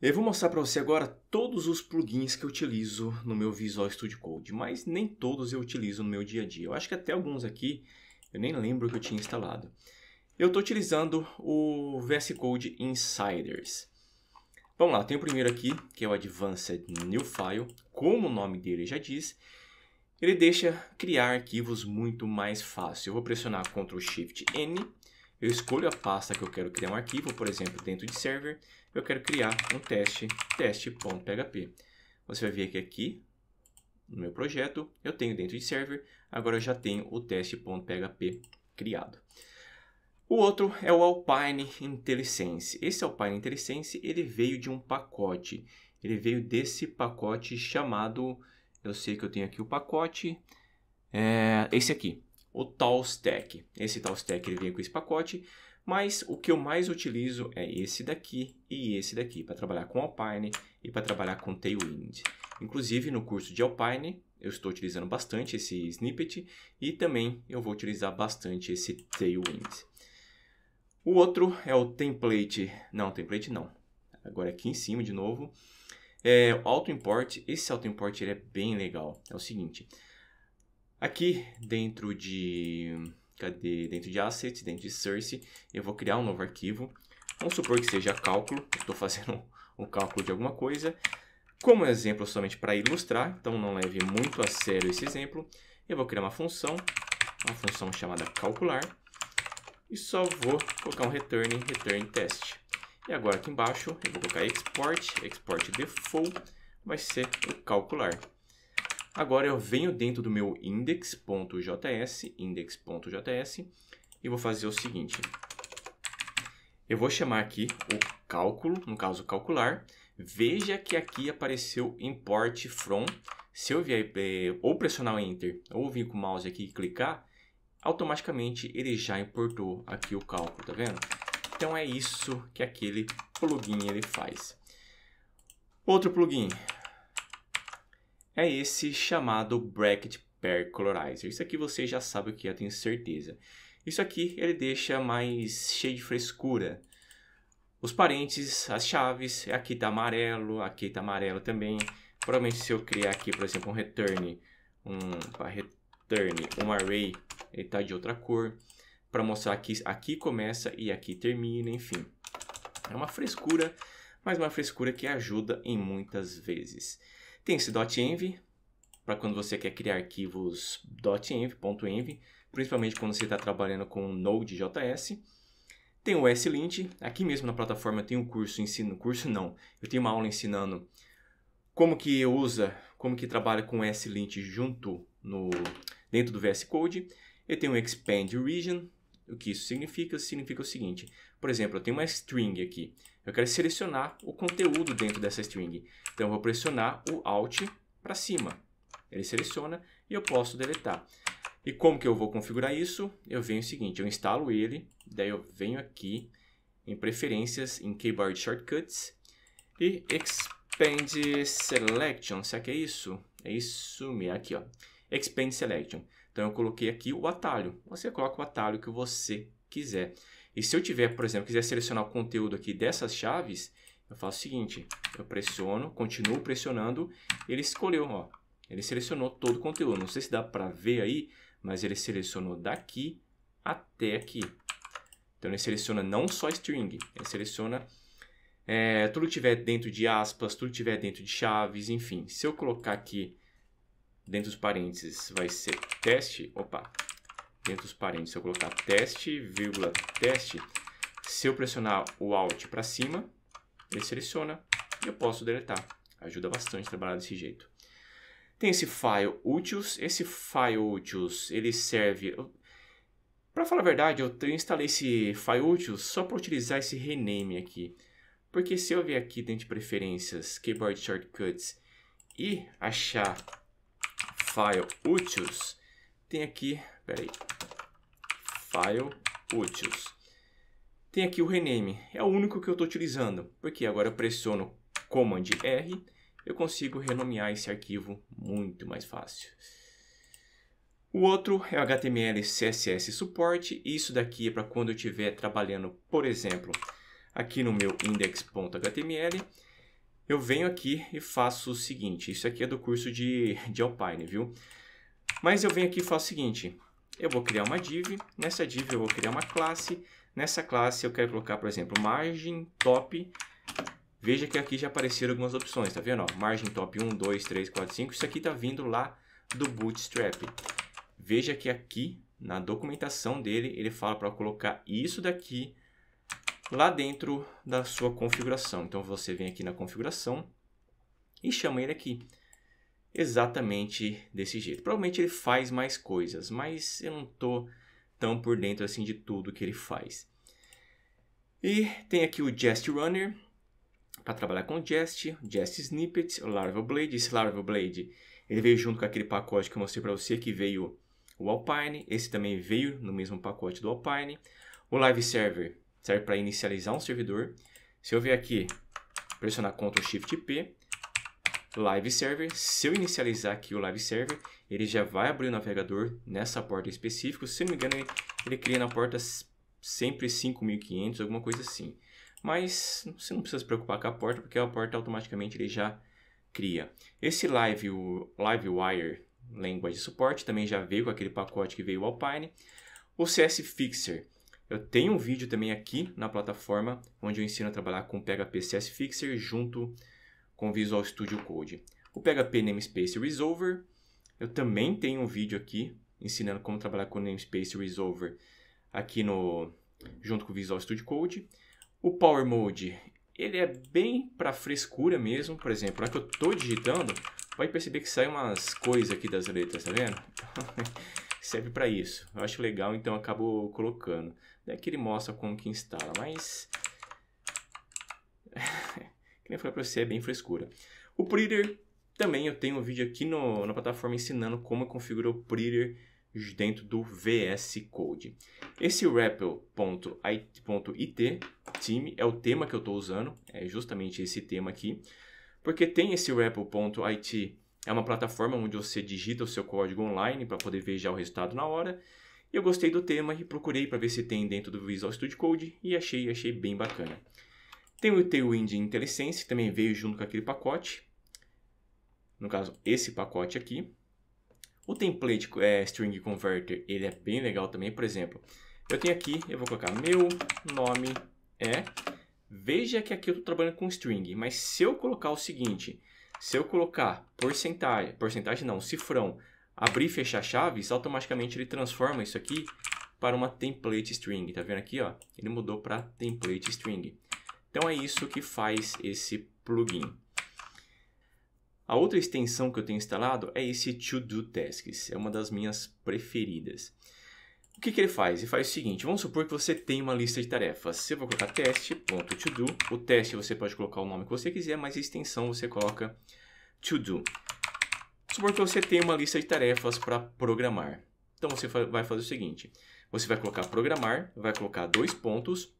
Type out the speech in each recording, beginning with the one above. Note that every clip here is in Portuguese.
Eu vou mostrar para você agora todos os plugins que eu utilizo no meu Visual Studio Code, mas nem todos eu utilizo no meu dia a dia. Eu acho que até alguns aqui eu nem lembro que eu tinha instalado. Eu estou utilizando o VS Code Insiders. Vamos lá, tem o primeiro aqui, que é o Advanced New File. Como o nome dele já diz, ele deixa criar arquivos muito mais fácil. Eu vou pressionar Ctrl Shift N eu escolho a pasta que eu quero criar um arquivo, por exemplo, dentro de server, eu quero criar um teste, teste.php. Você vai ver que aqui, no meu projeto, eu tenho dentro de server, agora eu já tenho o teste.php criado. O outro é o Alpine IntelliSense. Esse Alpine IntelliSense, ele veio de um pacote. Ele veio desse pacote chamado, eu sei que eu tenho aqui o pacote, é, esse aqui, o Talstack. Esse Talstack ele vem com esse pacote, mas o que eu mais utilizo é esse daqui e esse daqui para trabalhar com Alpine e para trabalhar com Tailwind. Inclusive no curso de Alpine eu estou utilizando bastante esse snippet e também eu vou utilizar bastante esse Tailwind. O outro é o template, não, template não, agora aqui em cima de novo, é, auto import, esse auto import ele é bem legal, é o seguinte, Aqui dentro de cadê? Dentro de assets, dentro de source, eu vou criar um novo arquivo. Vamos supor que seja cálculo, estou fazendo um cálculo de alguma coisa. Como exemplo, somente para ilustrar, então não leve muito a sério esse exemplo, eu vou criar uma função, uma função chamada calcular, e só vou colocar um return, return test. E agora aqui embaixo eu vou colocar export, export default, vai ser o calcular. Agora eu venho dentro do meu index.js, index.js, e vou fazer o seguinte. Eu vou chamar aqui o cálculo, no caso calcular. Veja que aqui apareceu import from. Se eu vier é, ou pressionar o enter ou vir com o mouse aqui e clicar, automaticamente ele já importou aqui o cálculo, tá vendo? Então é isso que aquele plugin ele faz. Outro plugin, é esse chamado Bracket Percolorizer. Isso aqui você já sabe o que é, tenho certeza. Isso aqui ele deixa mais cheio de frescura. Os parentes, as chaves, aqui está amarelo, aqui está amarelo também. Provavelmente se eu criar aqui, por exemplo, um return, um para return, um array, ele está de outra cor para mostrar que aqui começa e aqui termina, enfim. É uma frescura, mas uma frescura que ajuda em muitas vezes. Tem esse .env, para quando você quer criar arquivos .env, .env, principalmente quando você está trabalhando com Node.js. Tem o S-Lint, aqui mesmo na plataforma eu tenho um curso, ensino, curso não, eu tenho uma aula ensinando como que usa, como que trabalha com S-Lint junto no, dentro do VS Code. Eu tenho o Expand Region, o que isso significa? Significa o seguinte, por exemplo, eu tenho uma string aqui, eu quero selecionar o conteúdo dentro dessa string. Então eu vou pressionar o Alt para cima, ele seleciona e eu posso deletar. E como que eu vou configurar isso? Eu venho o seguinte, eu instalo ele, daí eu venho aqui em preferências, em Keyboard Shortcuts e Expand Selection, será que é isso? É isso mesmo, aqui ó, Expand Selection. Então eu coloquei aqui o atalho. Você coloca o atalho que você quiser. E se eu tiver, por exemplo, quiser selecionar o conteúdo aqui dessas chaves, eu faço o seguinte, eu pressiono, continuo pressionando, ele escolheu, ó, ele selecionou todo o conteúdo. Não sei se dá para ver aí, mas ele selecionou daqui até aqui. Então ele seleciona não só string, ele seleciona é, tudo que tiver dentro de aspas, tudo que tiver dentro de chaves, enfim. Se eu colocar aqui dentro dos parênteses vai ser teste, opa, dentro dos parênteses eu colocar teste, vírgula, teste, se eu pressionar o Alt para cima, ele seleciona e eu posso deletar. Ajuda bastante trabalhar desse jeito. Tem esse file utils, esse file utils, ele serve... Para falar a verdade, eu instalei esse file utils só para utilizar esse rename aqui. Porque se eu vier aqui dentro de preferências, keyboard shortcuts e achar file utils, tem aqui, peraí, file utils. Tem aqui o rename, é o único que eu estou utilizando, porque agora eu pressiono Command R, eu consigo renomear esse arquivo muito mais fácil. O outro é o HTML CSS suporte, isso daqui é para quando eu estiver trabalhando, por exemplo, aqui no meu index.html, eu venho aqui e faço o seguinte, isso aqui é do curso de, de Alpine, viu? Mas eu venho aqui e faço o seguinte, eu vou criar uma div, nessa div eu vou criar uma classe, nessa classe eu quero colocar, por exemplo, margem top, veja que aqui já apareceram algumas opções, tá vendo? margem top 1, 2, 3, 4, 5, isso aqui tá vindo lá do Bootstrap. Veja que aqui, na documentação dele, ele fala para colocar isso daqui lá dentro da sua configuração. Então você vem aqui na configuração e chama ele aqui exatamente desse jeito. Provavelmente ele faz mais coisas, mas eu não estou tão por dentro assim de tudo que ele faz. E tem aqui o Jest Runner para trabalhar com Jest, Jest Snippet, o Laravel Blade. Esse Laravel Blade ele veio junto com aquele pacote que eu mostrei para você que veio o Alpine. Esse também veio no mesmo pacote do Alpine. O Live Server serve para inicializar um servidor. Se eu vier aqui, pressionar Ctrl Shift P, Live Server, se eu inicializar aqui o Live Server, ele já vai abrir o navegador nessa porta específica. Se não me engano, ele, ele cria na porta sempre 5500, alguma coisa assim. Mas você não precisa se preocupar com a porta, porque a porta automaticamente ele já cria. Esse Live, o LiveWire Language Support, também já veio com aquele pacote que veio o Alpine. O CS Fixer, eu tenho um vídeo também aqui na plataforma onde eu ensino a trabalhar com PHP CS Fixer junto com Visual Studio Code. O PHP Namespace Resolver, eu também tenho um vídeo aqui ensinando como trabalhar com Namespace Resolver aqui no junto com o Visual Studio Code. O Power Mode, ele é bem para frescura mesmo, por exemplo, na que eu estou digitando, vai perceber que sai umas coisas aqui das letras, tá vendo? serve para isso. Eu acho legal, então acabo colocando. Daí que ele mostra como que instala, mas... que nem eu falei para você, é bem frescura. O Preader, também eu tenho um vídeo aqui no, na plataforma ensinando como configurar o Preader dentro do VS Code. Esse Rappel.it time é o tema que eu estou usando, é justamente esse tema aqui, porque tem esse Rappel.it é uma plataforma onde você digita o seu código online para poder ver já o resultado na hora. Eu gostei do tema e procurei para ver se tem dentro do Visual Studio Code e achei, achei bem bacana. Tem o Tailwind IntelliSense, que também veio junto com aquele pacote. No caso, esse pacote aqui. O template é, String Converter, ele é bem legal também. Por exemplo, eu tenho aqui, eu vou colocar meu nome é... Veja que aqui eu estou trabalhando com string, mas se eu colocar o seguinte, se eu colocar porcentagem, porcentagem não, cifrão, abrir e fechar chaves, automaticamente ele transforma isso aqui para uma template string. Tá vendo aqui, ó? Ele mudou para template string. Então é isso que faz esse plugin. A outra extensão que eu tenho instalado é esse to do tasks, é uma das minhas preferidas. O que, que ele faz? Ele faz o seguinte, vamos supor que você tem uma lista de tarefas. Você vai colocar teste.todo. O teste você pode colocar o nome que você quiser, mas a extensão você coloca to do. Supor que você tem uma lista de tarefas para programar. Então você vai fazer o seguinte: você vai colocar programar, vai colocar dois pontos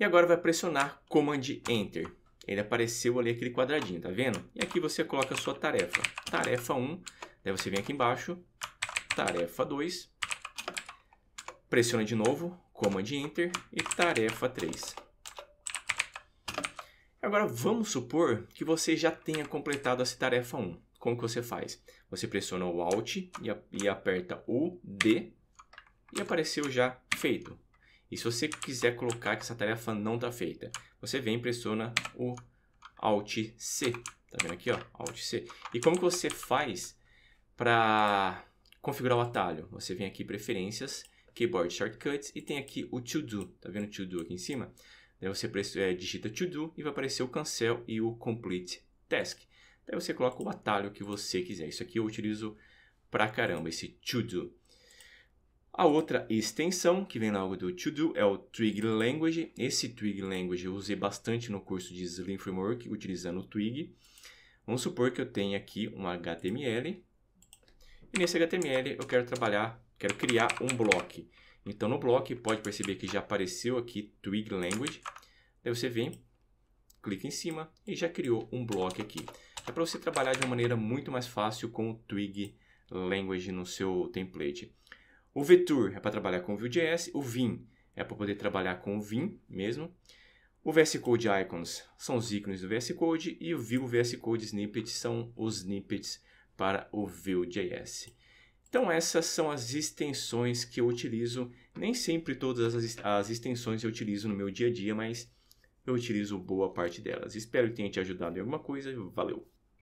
e agora vai pressionar Command Enter. Ele apareceu ali aquele quadradinho, tá vendo? E aqui você coloca a sua tarefa. Tarefa 1, daí você vem aqui embaixo, tarefa 2, Pressiona de novo, Command Enter e tarefa 3. Agora vamos supor que você já tenha completado essa tarefa 1. Como que você faz? Você pressiona o Alt e, aperta o D e apareceu já feito. E se você quiser colocar que essa tarefa não está feita, você vem e pressiona o Alt C. Tá vendo aqui, ó? Alt C. E como que você faz para configurar o atalho? Você vem aqui em Preferências Keyboard Shortcuts e tem aqui o To Do, tá vendo o To Do aqui em cima? Daí você é, digita To Do e vai aparecer o Cancel e o Complete Task. Daí você coloca o atalho que você quiser. Isso aqui eu utilizo pra caramba, esse To Do. A outra extensão que vem logo do To Do é o Twig Language. Esse Twig Language eu usei bastante no curso de Slim Framework, utilizando o Twig. Vamos supor que eu tenha aqui um HTML. E nesse HTML eu quero trabalhar Quero criar um bloco. Então, no bloco, pode perceber que já apareceu aqui Twig Language. Daí você vem, clica em cima e já criou um bloco aqui. É para você trabalhar de uma maneira muito mais fácil com o Twig Language no seu template. O Vetour é para trabalhar com o Vue.js, o Vim é para poder trabalhar com o Vim mesmo. O VS Code Icons são os ícones do VS Code e o Vue VS Code Snippets são os snippets para o Vue.js. Então essas são as extensões que eu utilizo. Nem sempre todas as, extensões eu utilizo no meu dia a dia, mas eu utilizo boa parte delas. Espero que tenha te ajudado em alguma coisa. Valeu!